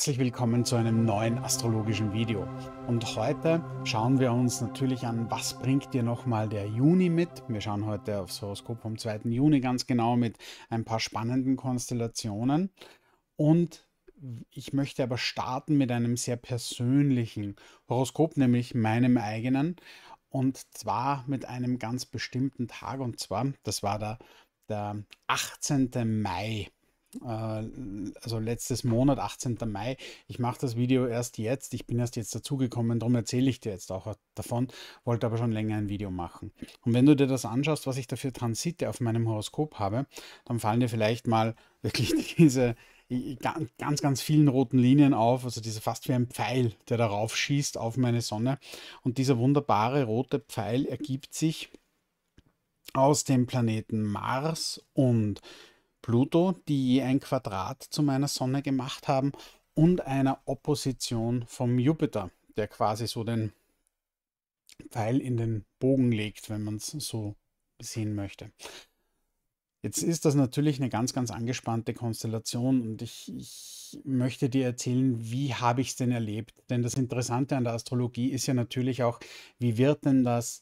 Herzlich willkommen zu einem neuen astrologischen Video. Und heute schauen wir uns natürlich an, was bringt dir nochmal der Juni mit. Wir schauen heute aufs Horoskop vom 2. Juni ganz genau mit ein paar spannenden Konstellationen. Und ich möchte aber starten mit einem sehr persönlichen Horoskop, nämlich meinem eigenen. Und zwar mit einem ganz bestimmten Tag. Und zwar, das war der, der 18. Mai äh, also letztes Monat, 18. Mai. Ich mache das Video erst jetzt. Ich bin erst jetzt dazugekommen, darum erzähle ich dir jetzt auch davon. Wollte aber schon länger ein Video machen. Und wenn du dir das anschaust, was ich da für Transite auf meinem Horoskop habe, dann fallen dir vielleicht mal wirklich diese ganz, ganz vielen roten Linien auf, also diese fast wie ein Pfeil, der darauf schießt auf meine Sonne. Und dieser wunderbare rote Pfeil ergibt sich aus dem Planeten Mars und Pluto, die je ein Quadrat zu meiner Sonne gemacht haben, und einer Opposition vom Jupiter, der quasi so den Pfeil in den Bogen legt, wenn man es so sehen möchte. Jetzt ist das natürlich eine ganz, ganz angespannte Konstellation und ich, ich möchte dir erzählen, wie habe ich es denn erlebt? Denn das Interessante an der Astrologie ist ja natürlich auch, wie wird denn das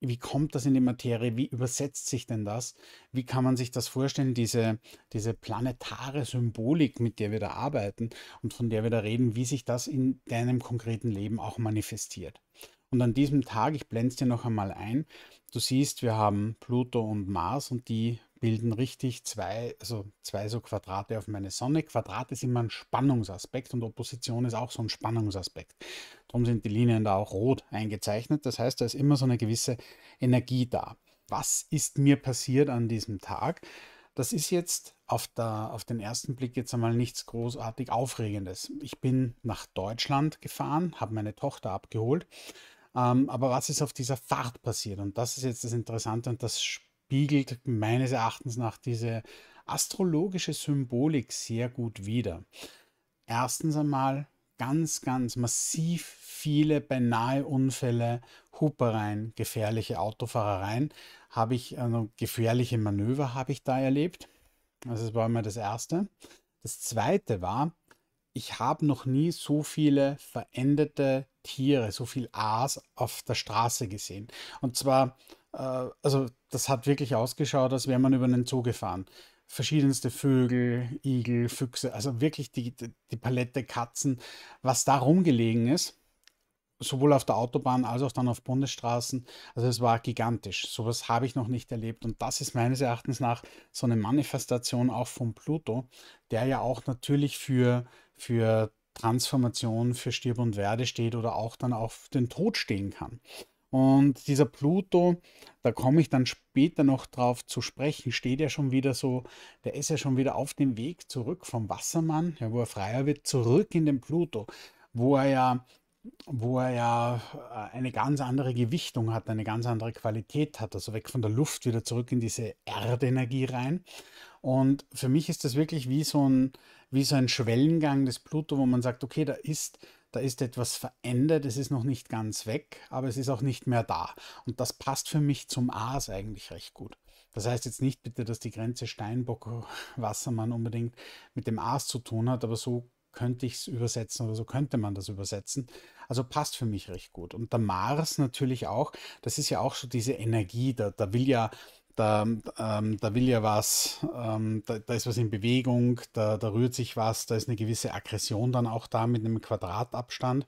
wie kommt das in die Materie? Wie übersetzt sich denn das? Wie kann man sich das vorstellen, diese, diese planetare Symbolik, mit der wir da arbeiten und von der wir da reden, wie sich das in deinem konkreten Leben auch manifestiert? Und an diesem Tag, ich blende es dir noch einmal ein, du siehst, wir haben Pluto und Mars und die bilden richtig zwei, also zwei so Quadrate auf meine Sonne. Quadrat ist immer ein Spannungsaspekt und Opposition ist auch so ein Spannungsaspekt. Darum sind die Linien da auch rot eingezeichnet. Das heißt, da ist immer so eine gewisse Energie da. Was ist mir passiert an diesem Tag? Das ist jetzt auf, der, auf, den ersten Blick jetzt einmal nichts großartig Aufregendes. Ich bin nach Deutschland gefahren, habe meine Tochter abgeholt ähm, aber was ist auf dieser Fahrt passiert? Und das ist jetzt das Interessante und das spiegelt meines Erachtens nach diese astrologische Symbolik sehr gut wider. Erstens einmal ganz, ganz massiv viele beinahe Unfälle, Hupereien, gefährliche Autofahrereien, habe ich, also gefährliche Manöver habe ich da erlebt. Also das war immer das Erste. Das Zweite war, ich habe noch nie so viele veränderte Tiere, so viel Aas auf der Straße gesehen. Und zwar, äh, also das hat wirklich ausgeschaut, als wäre man über einen Zoo gefahren. Verschiedenste Vögel, Igel, Füchse, also wirklich die, die Palette Katzen, was da rumgelegen ist, sowohl auf der Autobahn als auch dann auf Bundesstraßen. Also es war gigantisch. Sowas habe ich noch nicht erlebt. Und das ist meines Erachtens nach so eine Manifestation auch von Pluto, der ja auch natürlich für, für Transformation für Stirb und Werde steht oder auch dann auf den Tod stehen kann. Und dieser Pluto, da komme ich dann später noch drauf zu sprechen, steht ja schon wieder so, der ist ja schon wieder auf dem Weg zurück vom Wassermann, ja, wo er freier wird, zurück in den Pluto, wo er ja wo er ja äh, eine ganz andere Gewichtung hat, eine ganz andere Qualität hat, also weg von der Luft wieder zurück in diese Erdenergie rein. Und für mich ist das wirklich wie so ein, wie so ein Schwellengang des Pluto, wo man sagt, okay, da ist, da ist etwas verändert, es ist noch nicht ganz weg, aber es ist auch nicht mehr da. Und das passt für mich zum Aas eigentlich recht gut. Das heißt jetzt nicht bitte, dass die Grenze Steinbock-Wassermann unbedingt mit dem Aas zu tun hat, aber so könnte ich es übersetzen oder so könnte man das übersetzen. Also passt für mich recht gut. Und der Mars natürlich auch, das ist ja auch so diese Energie, da, da will ja, da, ähm, da will ja was, ähm, da, da, ist was in Bewegung, da, da rührt sich was, da ist eine gewisse Aggression dann auch da mit einem Quadratabstand.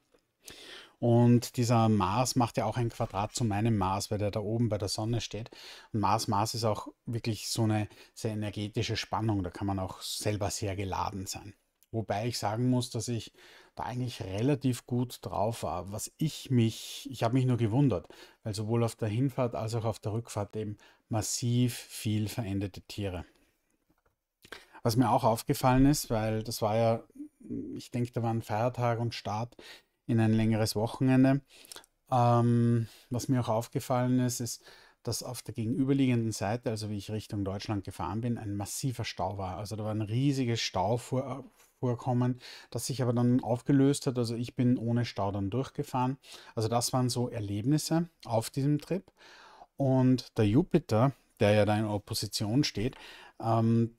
Und dieser Mars macht ja auch ein Quadrat zu meinem Mars, weil der da oben bei der Sonne steht. Und Mars, Mars ist auch wirklich so eine sehr energetische Spannung, da kann man auch selber sehr geladen sein. Wobei ich sagen muss, dass ich da eigentlich relativ gut drauf war. Was ich mich, ich habe mich nur gewundert, weil sowohl auf der Hinfahrt als auch auf der Rückfahrt eben massiv viel verendete Tiere. Was mir auch aufgefallen ist, weil das war ja, ich denke, da waren Feiertag und Start in ein längeres Wochenende. Ähm, was mir auch aufgefallen ist, ist, dass auf der gegenüberliegenden Seite, also wie ich Richtung Deutschland gefahren bin, ein massiver Stau war. Also da war ein riesiges Stau vor, vorkommen, das sich aber dann aufgelöst hat. Also ich bin ohne Stau dann durchgefahren. Also das waren so Erlebnisse auf diesem Trip. Und der Jupiter, der ja da in Opposition steht, ähm,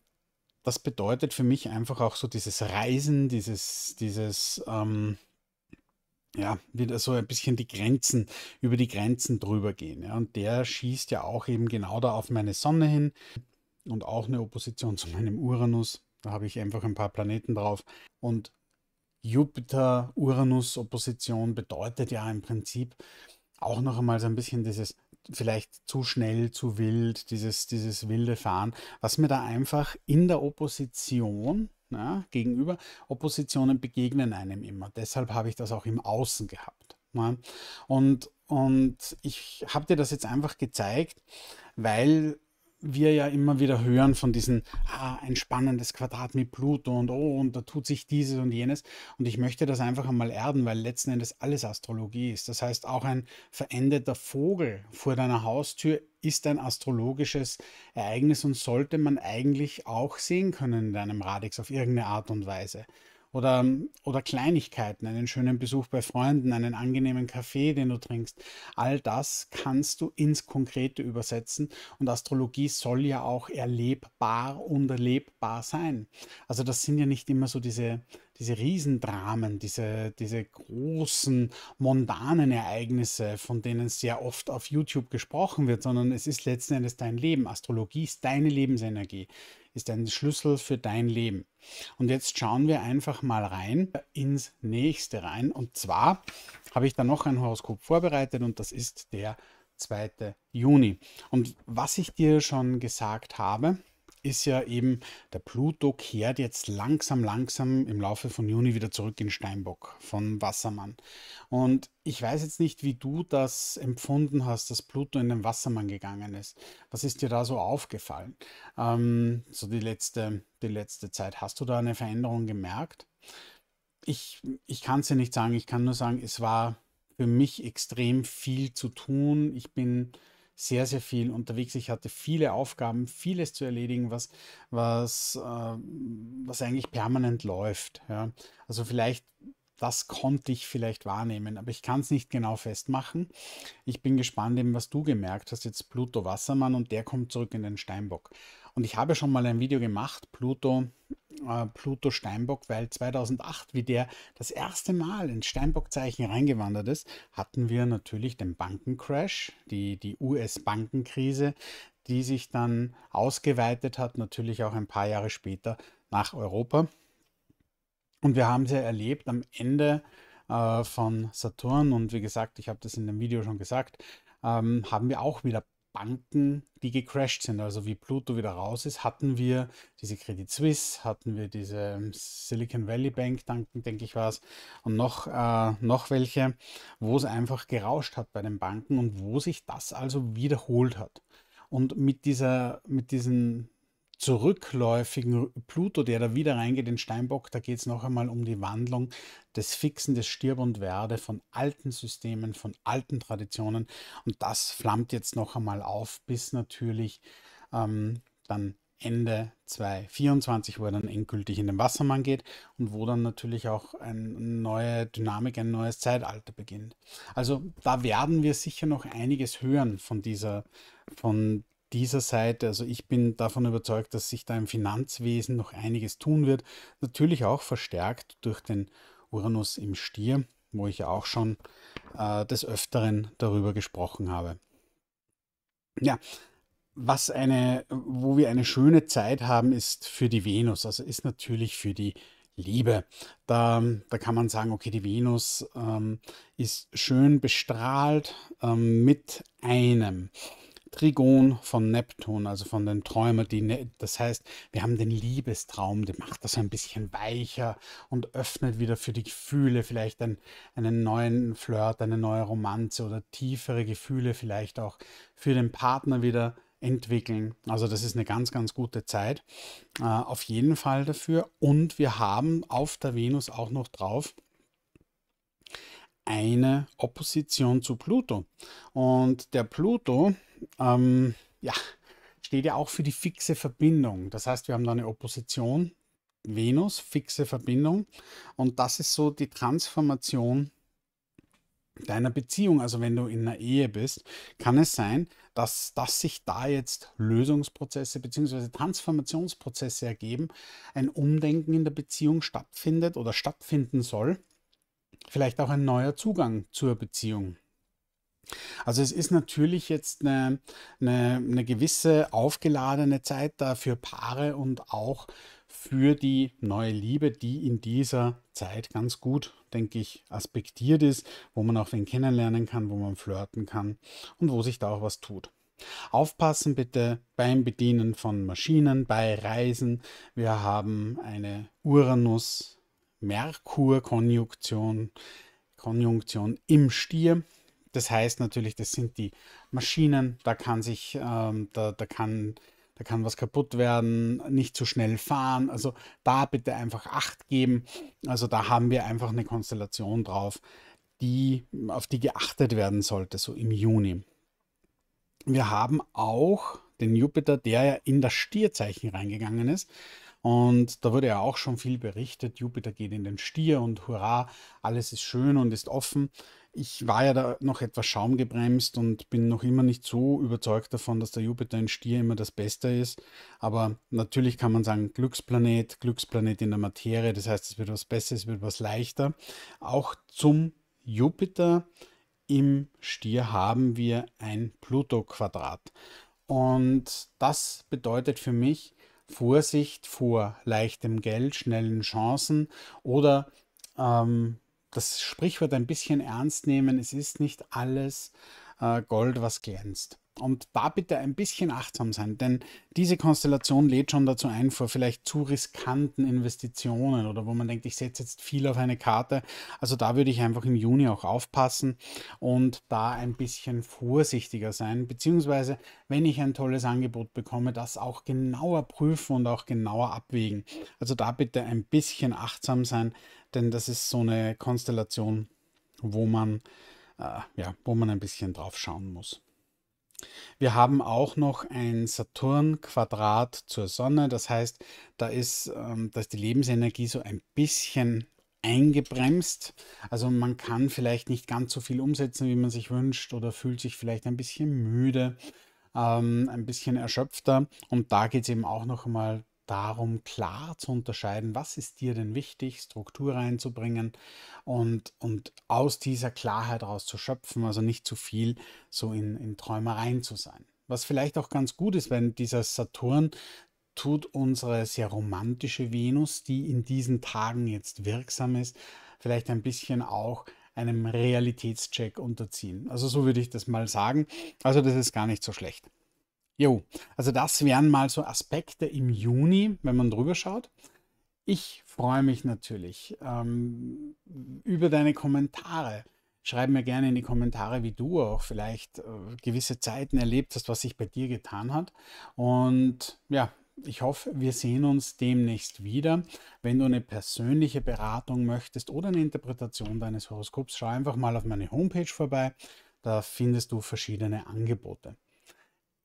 das bedeutet für mich einfach auch so dieses Reisen, dieses, dieses, ähm, ja, wieder so ein bisschen die Grenzen, über die Grenzen drüber gehen. Ja. Und der schießt ja auch eben genau da auf meine Sonne hin und auch eine Opposition zu meinem Uranus. Da habe ich einfach ein paar Planeten drauf. Und Jupiter-Uranus-Opposition bedeutet ja im Prinzip auch noch einmal so ein bisschen dieses vielleicht zu schnell, zu wild, dieses, dieses wilde Fahren, was mir da einfach in der Opposition ja, gegenüber Oppositionen begegnen einem immer. Deshalb habe ich das auch im Außen gehabt. Ja. Und, und ich habe dir das jetzt einfach gezeigt, weil wir ja immer wieder hören von diesen, ah, ein spannendes Quadrat mit Pluto und oh, und da tut sich dieses und jenes. Und ich möchte das einfach einmal erden, weil letzten Endes alles Astrologie ist. Das heißt, auch ein veränderter Vogel vor deiner Haustür ist ein astrologisches Ereignis und sollte man eigentlich auch sehen können in deinem Radix auf irgendeine Art und Weise oder, oder Kleinigkeiten, einen schönen Besuch bei Freunden, einen angenehmen Kaffee, den du trinkst. All das kannst du ins Konkrete übersetzen und Astrologie soll ja auch erlebbar und erlebbar sein. Also das sind ja nicht immer so diese diese Riesendramen, diese, diese großen, mondanen Ereignisse, von denen sehr oft auf YouTube gesprochen wird, sondern es ist letzten Endes dein Leben. Astrologie ist deine Lebensenergie, ist ein Schlüssel für dein Leben. Und jetzt schauen wir einfach mal rein ins nächste rein. Und zwar habe ich da noch ein Horoskop vorbereitet und das ist der 2. Juni. Und was ich dir schon gesagt habe, ist ja eben, der Pluto kehrt jetzt langsam, langsam im Laufe von Juni wieder zurück in Steinbock von Wassermann. Und ich weiß jetzt nicht, wie du das empfunden hast, dass Pluto in den Wassermann gegangen ist. Was ist dir da so aufgefallen? Ähm, so die letzte, die letzte Zeit. Hast du da eine Veränderung gemerkt? Ich, ich kann es dir nicht sagen. Ich kann nur sagen, es war für mich extrem viel zu tun. Ich bin sehr, sehr viel unterwegs. Ich hatte viele Aufgaben, vieles zu erledigen, was, was, äh, was eigentlich permanent läuft. Ja. Also vielleicht das konnte ich vielleicht wahrnehmen, aber ich kann es nicht genau festmachen. Ich bin gespannt eben, was du gemerkt hast, jetzt Pluto Wassermann und der kommt zurück in den Steinbock. Und ich habe schon mal ein Video gemacht, Pluto äh, Pluto Steinbock, weil 2008, wie der das erste Mal ins Steinbock-Zeichen reingewandert ist, hatten wir natürlich den Bankencrash, die, die US-Bankenkrise, die sich dann ausgeweitet hat, natürlich auch ein paar Jahre später nach Europa. Und wir haben sie ja erlebt am Ende äh, von Saturn und wie gesagt, ich habe das in dem Video schon gesagt, ähm, haben wir auch wieder Banden, die gecrashed sind, also wie Pluto wieder raus ist, hatten wir diese Credit Suisse, hatten wir diese ähm, Silicon Valley Bank, denke ich war es, und noch, äh, noch welche, wo es einfach gerauscht hat bei den Banken und wo sich das also wiederholt hat. Und mit, dieser, mit diesen zurückläufigen Pluto, der da wieder reingeht in Steinbock, da geht es noch einmal um die Wandlung des Fixen, des Stirb und Werde von alten Systemen, von alten Traditionen. Und das flammt jetzt noch einmal auf, bis natürlich ähm, dann Ende 2024, wo er dann endgültig in den Wassermann geht und wo dann natürlich auch eine neue Dynamik, ein neues Zeitalter beginnt. Also da werden wir sicher noch einiges hören von dieser, von dieser Seite. Also ich bin davon überzeugt, dass sich da im Finanzwesen noch einiges tun wird. Natürlich auch verstärkt durch den Uranus im Stier, wo ich ja auch schon äh, des Öfteren darüber gesprochen habe. Ja, was eine, wo wir eine schöne Zeit haben, ist für die Venus, also ist natürlich für die Liebe. Da, da kann man sagen, okay, die Venus ähm, ist schön bestrahlt ähm, mit einem. Trigon von Neptun, also von den Träumen, die ne das heißt, wir haben den Liebestraum, der macht das ein bisschen weicher und öffnet wieder für die Gefühle vielleicht ein, einen neuen Flirt, eine neue Romanze oder tiefere Gefühle vielleicht auch für den Partner wieder entwickeln. Also das ist eine ganz, ganz gute Zeit äh, auf jeden Fall dafür. Und wir haben auf der Venus auch noch drauf eine Opposition zu Pluto. Und der Pluto, ähm, ja, steht ja auch für die fixe Verbindung. Das heißt, wir haben da eine Opposition, Venus, fixe Verbindung. Und das ist so die Transformation deiner Beziehung. Also wenn du in einer Ehe bist, kann es sein, dass, dass sich da jetzt Lösungsprozesse bzw. Transformationsprozesse ergeben, ein Umdenken in der Beziehung stattfindet oder stattfinden soll vielleicht auch ein neuer Zugang zur Beziehung. Also es ist natürlich jetzt eine, eine, eine gewisse aufgeladene Zeit da für Paare und auch für die neue Liebe, die in dieser Zeit ganz gut, denke ich, aspektiert ist, wo man auch wen kennenlernen kann, wo man flirten kann und wo sich da auch was tut. Aufpassen bitte beim Bedienen von Maschinen, bei Reisen. Wir haben eine Uranus merkur Konjunktion im Stier. Das heißt natürlich, das sind die Maschinen, da kann sich, ähm, da, da, kann, da kann was kaputt werden, nicht zu schnell fahren. Also da bitte einfach Acht geben. Also da haben wir einfach eine Konstellation drauf, die, auf die geachtet werden sollte, so im Juni. Wir haben auch den Jupiter, der ja in das Stierzeichen reingegangen ist. Und da wurde ja auch schon viel berichtet, Jupiter geht in den Stier und hurra, alles ist schön und ist offen. Ich war ja da noch etwas schaumgebremst und bin noch immer nicht so überzeugt davon, dass der Jupiter in Stier immer das Beste ist. Aber natürlich kann man sagen, Glücksplanet, Glücksplanet in der Materie, das heißt, es wird was Besseres, es wird was leichter. Auch zum Jupiter im Stier haben wir ein Pluto-Quadrat. Und das bedeutet für mich, Vorsicht vor leichtem Geld, schnellen Chancen oder ähm, das Sprichwort ein bisschen ernst nehmen. Es ist nicht alles äh, Gold, was glänzt. Und da bitte ein bisschen achtsam sein, denn diese Konstellation lädt schon dazu ein, vor vielleicht zu riskanten Investitionen oder wo man denkt, ich setze jetzt viel auf eine Karte. Also da würde ich einfach im Juni auch aufpassen und da ein bisschen vorsichtiger sein, beziehungsweise wenn ich ein tolles Angebot bekomme, das auch genauer prüfen und auch genauer abwägen. Also da bitte ein bisschen achtsam sein, denn das ist so eine Konstellation, wo man äh, ja, wo man ein bisschen drauf schauen muss. Wir haben auch noch ein Saturn-Quadrat zur Sonne, das heißt, da ist, ähm, da ist die Lebensenergie so ein bisschen eingebremst. Also man kann vielleicht nicht ganz so viel umsetzen, wie man sich wünscht oder fühlt sich vielleicht ein bisschen müde, ähm, ein bisschen erschöpfter. Und da geht es eben auch noch einmal darum, klar zu unterscheiden, was ist dir denn wichtig, Struktur reinzubringen und, und aus dieser Klarheit raus zu schöpfen, also nicht zu viel so in, in Träumereien zu sein. Was vielleicht auch ganz gut ist, wenn dieser Saturn tut unsere sehr romantische Venus, die in diesen Tagen jetzt wirksam ist, vielleicht ein bisschen auch einem Realitätscheck unterziehen. Also so würde ich das mal sagen. Also das ist gar nicht so schlecht. Jo, also das wären mal so Aspekte im Juni, wenn man drüber schaut. Ich freue mich natürlich ähm, über deine Kommentare. Schreib mir gerne in die Kommentare, wie du auch vielleicht äh, gewisse Zeiten erlebt hast, was sich bei dir getan hat. Und ja, ich hoffe, wir sehen uns demnächst wieder. Wenn du eine persönliche Beratung möchtest oder eine Interpretation deines Horoskops, schau einfach mal auf meine Homepage vorbei. Da findest du verschiedene Angebote.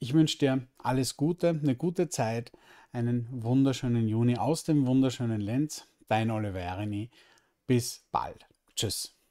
Ich wünsche dir alles Gute, eine gute Zeit, einen wunderschönen Juni aus dem wunderschönen Lenz. Dein Oliverini. Bis bald. Tschüss.